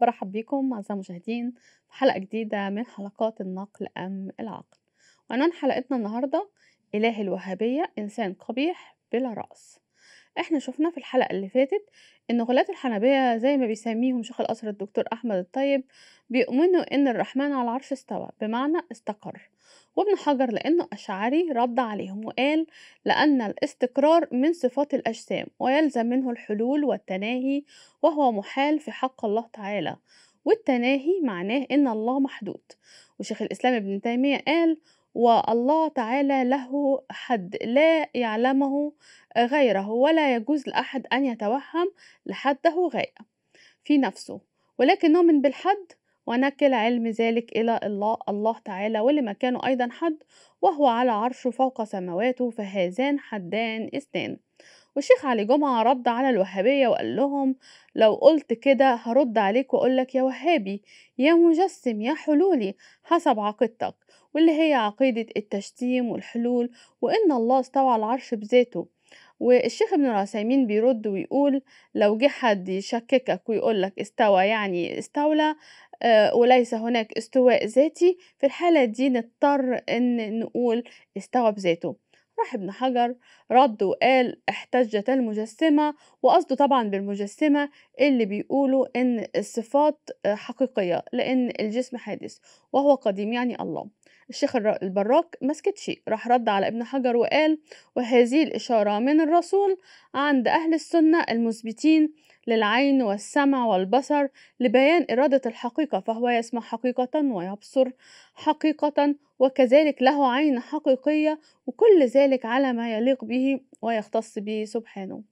برحب بكم أعزائي المشاهدين في حلقة جديدة من حلقات النقل أم العقل وعنوان حلقتنا النهاردة إله الوهابية إنسان قبيح بلا رأس احنا شفنا في الحلقة اللي فاتت ان غلاة الحنبية زي ما بيسميهم شيخ الأسر الدكتور أحمد الطيب بيؤمنوا ان الرحمن على العرش استوى بمعنى استقر وابن حجر لأنه أشعري رد عليهم وقال لأن الاستقرار من صفات الأجسام ويلزم منه الحلول والتناهي وهو محال في حق الله تعالى والتناهي معناه إن الله محدود وشيخ الإسلام ابن تيمية قال والله تعالى له حد لا يعلمه غيره ولا يجوز لأحد أن يتوهم لحده غاية في نفسه ولكن نؤمن بالحد ونكل علم ذلك إلى الله الله تعالى ولمكانه أيضا حد وهو على عرشه فوق سماواته فهذان حدان اثنان والشيخ علي جمعة رد على الوهابية وقال لهم لو قلت كده هرد عليك لك يا وهابي يا مجسم يا حلولي حسب عقيدتك واللي هي عقيدة التشتيم والحلول وإن الله استوى على العرش بذاته والشيخ ابن العثيمين بيرد ويقول لو جه حد يشككك ويقولك استوى يعني استولى آه، وليس هناك استواء ذاتي في الحالة دي نضطر أن نقول استوى بذاته راح ابن حجر رد وقال احتجت المجسمة وقصده طبعا بالمجسمة اللي بيقولوا ان الصفات آه، حقيقية لان الجسم حادث وهو قديم يعني الله الشيخ البراك شيء راح رد على ابن حجر وقال وهذه الإشارة من الرسول عند أهل السنة المثبتين للعين والسمع والبصر لبيان إرادة الحقيقة فهو يسمع حقيقة ويبصر حقيقة وكذلك له عين حقيقية وكل ذلك على ما يليق به ويختص به سبحانه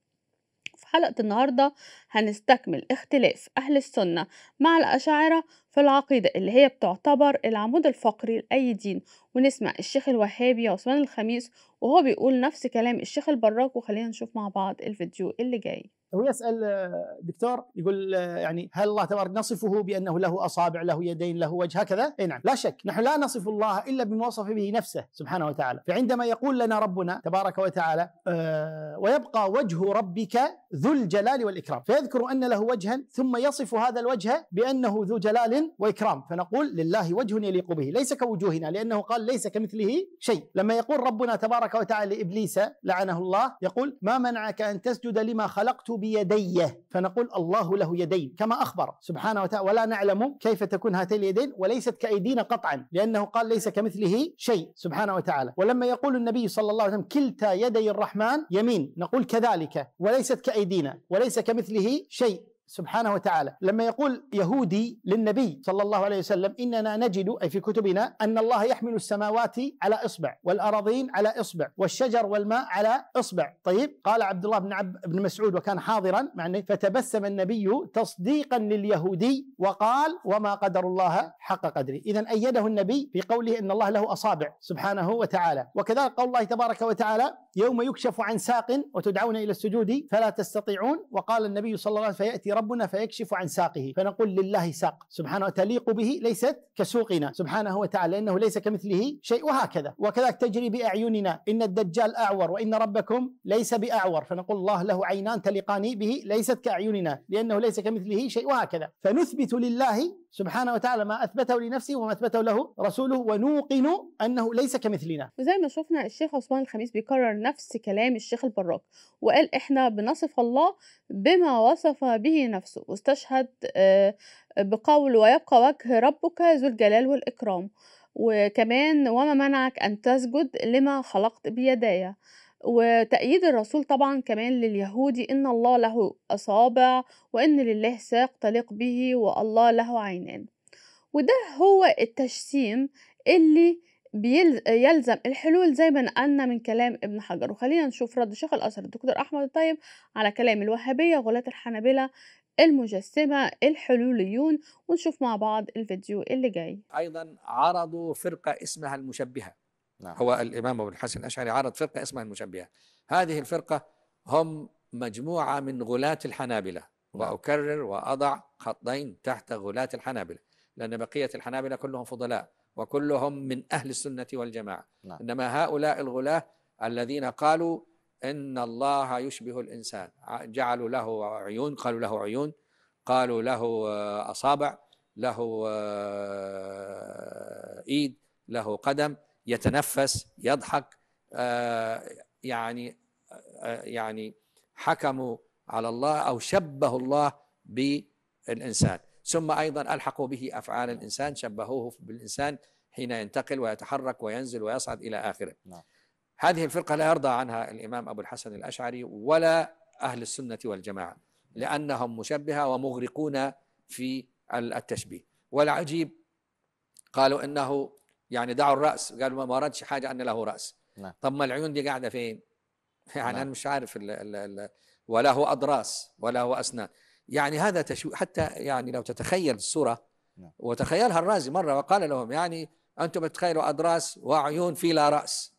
في حلقة النهاردة هنستكمل اختلاف أهل السنة مع الأشاعرة في العقيدة اللي هي بتعتبر العمود الفقري لأي دين ونسمع الشيخ الوهابي عثمان الخميس وهو بيقول نفس كلام الشيخ البراك وخلينا نشوف مع بعض الفيديو اللي جاي هو يسأل آه، دكتور يقول آه، يعني هل الله تبارك نصفه بأنه له أصابع له يدين له وجه هكذا أي نعم لا شك نحن لا نصف الله إلا بما وصف به نفسه سبحانه وتعالى فعندما يقول لنا ربنا تبارك وتعالى آه ويبقى وجه ربك ذو الجلال والإكرام فيذكر أن له وجها ثم يصف هذا الوجه بأنه ذو جلال واكرام فنقول لله وجه يليق به ليس كوجوهنا لانه قال ليس كمثله شيء لما يقول ربنا تبارك وتعالى لابليس لعنه الله يقول ما منعك ان تسجد لما خلقت بيدي فنقول الله له يدين كما اخبر سبحانه وتعالى ولا نعلم كيف تكون هاتين اليدين وليست كايدينا قطعا لانه قال ليس كمثله شيء سبحانه وتعالى ولما يقول النبي صلى الله عليه وسلم كلتا يدي الرحمن يمين نقول كذلك وليست كايدينا وليس كمثله شيء سبحانه وتعالى لما يقول يهودي للنبي صلى الله عليه وسلم إننا نجد أي في كتبنا أن الله يحمل السماوات على إصبع والأراضين على إصبع والشجر والماء على إصبع طيب قال عبد الله بن, عب بن مسعود وكان حاضرا مع فتبسم النبي تصديقا لليهودي وقال وما قدر الله حق قدره إذا أيده النبي في قوله إن الله له أصابع سبحانه وتعالى وكذلك قول الله تبارك وتعالى يوم يكشف عن ساق وتدعون إلى السجود فلا تستطيعون وقال النبي صلى الله عليه وسلم فيأتي ربنا فيكشف عن ساقه فنقول لله ساق سبحانه تليق به ليست كسوقنا سبحانه وتعالى إنه ليس كمثله شيء وهكذا وكذلك تجري بأعيننا إن الدجال أعور وإن ربكم ليس بأعور فنقول الله له عينان تليقان به ليست كأعيننا لأنه ليس كمثله شيء وهكذا فنثبت لله سبحانه وتعالى ما اثبته لنفسه وما اثبته له رسوله ونوقن انه ليس كمثلنا. وزي ما شفنا الشيخ عثمان الخميس بيكرر نفس كلام الشيخ البراك وقال احنا بنصف الله بما وصف به نفسه واستشهد آه، بقول ويبقى وجه ربك ذو الجلال والاكرام وكمان وما منعك ان تسجد لما خلقت بيداي وتأييد الرسول طبعا كمان لليهودي إن الله له أصابع وإن لله ساق تليق به والله له عينان وده هو التجسيم اللي بيلزم الحلول زي ما نقلنا من كلام ابن حجر وخلينا نشوف رد شيخ الأزهر الدكتور أحمد الطيب على كلام الوهابية غلاة الحنابلة المجسمة الحلوليون ونشوف مع بعض الفيديو اللي جاي أيضا عرضوا فرقة اسمها المشبهة نعم. هو الإمام أبو الحسن الأشعري عرض فرقة اسمها المشبهة هذه الفرقة هم مجموعة من غلاة الحنابلة نعم. وأكرر وأضع خطين تحت غلاة الحنابلة لأن بقية الحنابلة كلهم فضلاء وكلهم من أهل السنة والجماعة نعم. إنما هؤلاء الغلاة الذين قالوا إن الله يشبه الإنسان جعلوا له عيون قالوا له عيون قالوا له أصابع له إيد له قدم يتنفس يضحك آه، يعني آه، يعني حكموا على الله او شبهوا الله بالانسان ثم ايضا الحقوا به افعال الانسان شبهوه بالانسان حين ينتقل ويتحرك وينزل ويصعد الى اخره نعم. هذه الفرقه لا يرضى عنها الامام ابو الحسن الاشعري ولا اهل السنه والجماعه لانهم مشبهه ومغرقون في التشبيه والعجيب قالوا انه يعني دعوا الراس قالوا ما اردش حاجه ان له راس نعم. طب ما العيون دي قاعده فين يعني نعم. انا مش عارف الـ الـ الـ ولا هو اضراس ولا هو اسنان يعني هذا تشويه حتى يعني لو تتخيل الصوره نعم. وتخيلها الرازي مره وقال لهم يعني انتم بتخيلوا اضراس وعيون في لا راس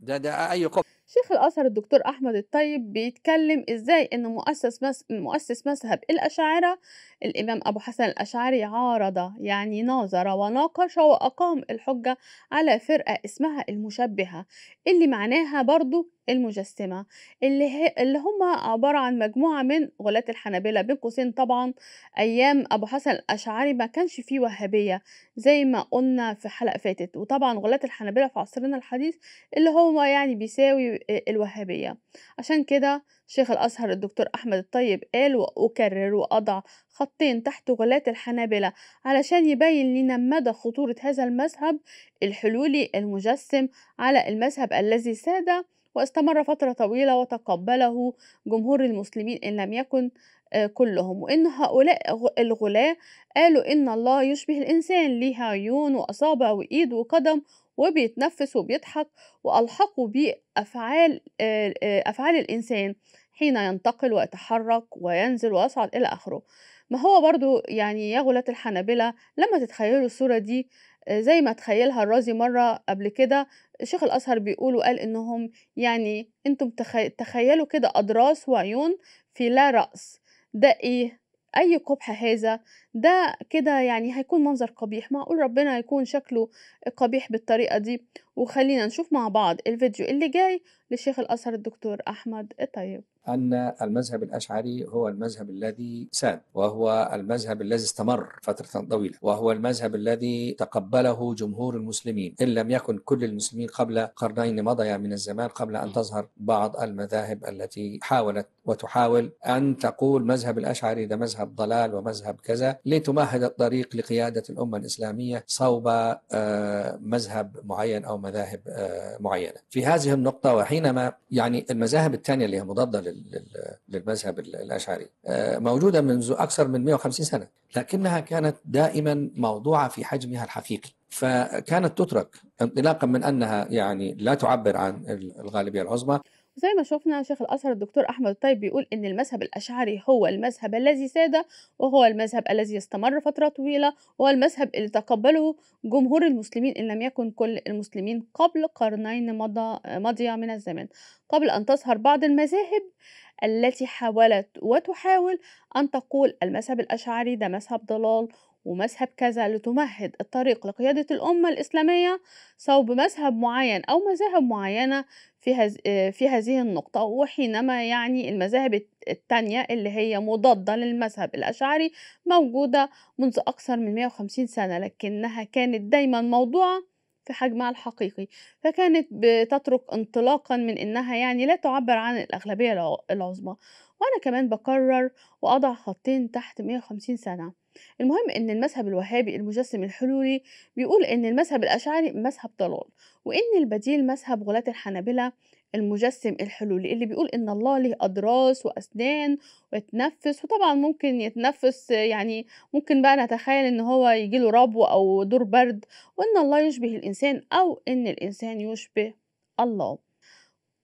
ده ده اي قبه شيخ الأثر الدكتور أحمد الطيب بيتكلم إزاي إن مؤسس مؤسس مذهب الأشاعرة الإمام أبو حسن الأشعري عارض يعني ناظر وناقش وأقام الحجة على فرقة اسمها المشبهة اللي معناها برضو المجسمة اللي, هي اللي هم عبارة عن مجموعة من غلات الحنابلة بين قوسين طبعا أيام أبو حسن الأشعري ما كانش فيه وهابية زي ما قلنا في حلقة فاتت وطبعا غلات الحنابلة في عصرنا الحديث اللي هو يعني بيساوي الوهابية عشان كده شيخ الأزهر الدكتور أحمد الطيب قال وأكرر وأضع خطين تحت غلات الحنابلة علشان يبين لنا مدى خطورة هذا المذهب الحلولي المجسم على المذهب الذي ساد واستمر فترة طويلة وتقبله جمهور المسلمين إن لم يكن آه، كلهم وإن هؤلاء الغلاة قالوا إن الله يشبه الإنسان ليه عيون وأصابع وإيد وقدم وبيتنفس وبيضحك وألحقوا بأفعال آه، آه، أفعال الإنسان حين ينتقل ويتحرك وينزل ويصعد إلى آخره ما هو برضو يعني يا غلاة الحنابلة لما تتخيلوا الصورة دي آه، زي ما تخيلها الرازي مرة قبل كده شيخ الأزهر بيقول وقال إنهم يعني أنتم تخيلوا كده أضراس وعيون في لا رأس ده إيه؟ أي قبح هذا ده كده يعني هيكون منظر قبيح معقول ربنا يكون شكله قبيح بالطريقة دي وخلينا نشوف مع بعض الفيديو اللي جاي لشيخ الأزهر الدكتور أحمد الطيب أن المذهب الأشعري هو المذهب الذي ساد وهو المذهب الذي استمر فترة طويلة وهو المذهب الذي تقبله جمهور المسلمين إن لم يكن كل المسلمين قبل قرنين مضيا من الزمان قبل أن تظهر بعض المذاهب التي حاولت وتحاول أن تقول مذهب الأشعري ده مذهب ضلال ومذهب كذا لتمهد الطريق لقيادة الأمة الإسلامية صوب آه، مذهب معين أو مذاهب آه، معينه في هذه النقطه وحينما يعني المذاهب الثانيه اللي هي مضاده للمذهب الاشعري آه، موجوده منذ اكثر من 150 سنه لكنها كانت دائما موضوعه في حجمها الحقيقي فكانت تترك انطلاقا من انها يعني لا تعبر عن الغالبيه العظمى زي ما شفنا شيخ الأزهر الدكتور أحمد الطيب بيقول إن المذهب الأشعري هو المذهب الذي ساد وهو المذهب الذي استمر فترة طويلة وهو المذهب اللي تقبله جمهور المسلمين إن لم يكن كل المسلمين قبل قرنين مضى مضية من الزمن قبل أن تظهر بعض المذاهب التي حاولت وتحاول أن تقول المذهب الأشعري ده مذهب ضلال ومذهب كذا لتمهد الطريق لقيادة الأمة الإسلامية صوب مذهب معين أو مذاهب معينة في, هز في هذه النقطة وحينما يعني المذاهب التانية اللي هي مضادة للمذهب الأشعري موجودة منذ أكثر من 150 سنة لكنها كانت دايما موضوعة في حجمها الحقيقي فكانت بتترك انطلاقا من انها يعني لا تعبر عن الاغلبيه العظمى وأنا كمان بكرر وأضع خطين تحت 150 سنة المهم إن المذهب الوهابي المجسم الحلولي بيقول إن المذهب الأشعري مذهب ضلال وإن البديل مذهب غلاة الحنابلة المجسم الحلولي اللي بيقول ان الله له اضراس واسنان ويتنفس وطبعا ممكن يتنفس يعني ممكن بقى نتخيل ان هو يجيله ربو او دور برد وان الله يشبه الانسان او ان الانسان يشبه الله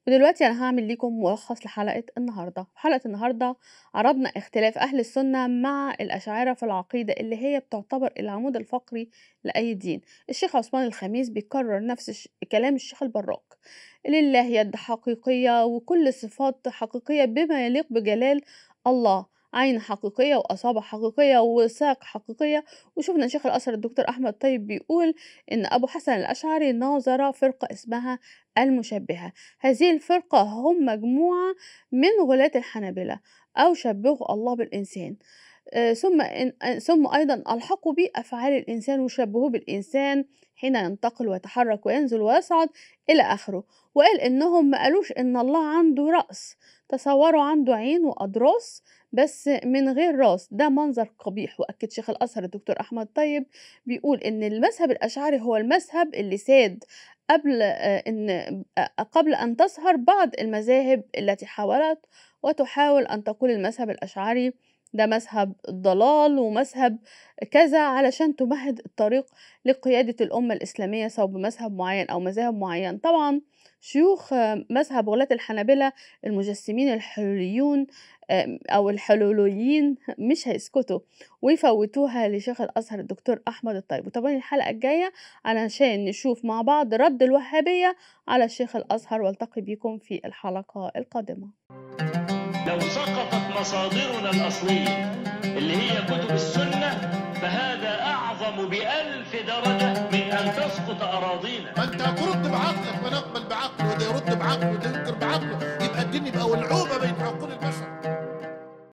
ودلوقتي انا هعمل لكم ملخص لحلقه النهارده حلقه النهارده عرضنا اختلاف اهل السنه مع الاشاعره في العقيده اللي هي بتعتبر العمود الفقري لاي دين الشيخ عثمان الخميس بيكرر نفس كلام الشيخ البراك لله يد حقيقيه وكل صفات حقيقيه بما يليق بجلال الله عين حقيقية وأصابع حقيقية وساق حقيقية وشفنا شيخ الأثر الدكتور أحمد طيب بيقول إن أبو حسن الأشعري ناظر فرقة اسمها المشبهة هذه الفرقة هم مجموعة من غلاة الحنابلة أو شبهوا الله بالإنسان ثم ثم أيضا ألحقوا بأفعال الإنسان وشبهوه بالإنسان حين ينتقل ويتحرك وينزل ويصعد إلى آخره وقال إنهم ما قالوش إن الله عنده رأس تصوروا عنده عين وأضراس بس من غير راس ده منظر قبيح وأكد شيخ الأزهر الدكتور أحمد طيب بيقول إن المذهب الأشعري هو المذهب اللي ساد قبل آه، إن آه، قبل أن تظهر بعض المذاهب التي حاولت وتحاول أن تقول المذهب الأشعري ده مذهب الضلال ومذهب كذا علشان تمهد الطريق لقيادة الأمة الإسلامية سواء بمذهب معين أو مذاهب معين طبعا شيوخ مذهب غلاة الحنابلة المجسمين الحلوليون أو الحلوليين مش هيسكتوا ويفوتوها لشيخ الأزهر الدكتور أحمد الطيب وطبعا الحلقة الجاية علشان نشوف مع بعض رد الوهابية على الشيخ الأزهر والتقي بيكم في الحلقة القادمة لو سقطت مصادرنا الأصلية اللي هي كتب السنة فهذا أعظم بألف درجة من أن تسقط أراضينا أنت ترد بعقلك ونقبل بعقلك وده يرد بعقله وده ينكر بعقله يبقى الدين يبقى ولعوبة بين عقول